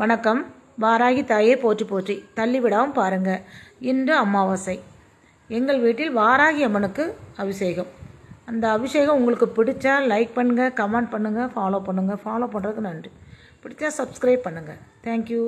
வணக்கம் வாராகி தாயே போற்றி போற்றி தள்ளிவிடாமல் பாருங்கள் இன்று அமாவாசை எங்கள் வீட்டில் வாராகி அம்மனுக்கு அபிஷேகம் அந்த அபிஷேகம் உங்களுக்கு பிடிச்சா லைக் பண்ணுங்கள் கமெண்ட் பண்ணுங்கள் ஃபாலோ பண்ணுங்கள் ஃபாலோ பண்ணுறதுக்கு நன்றி பிடிச்சா சப்ஸ்கிரைப் பண்ணுங்கள் தேங்க்யூ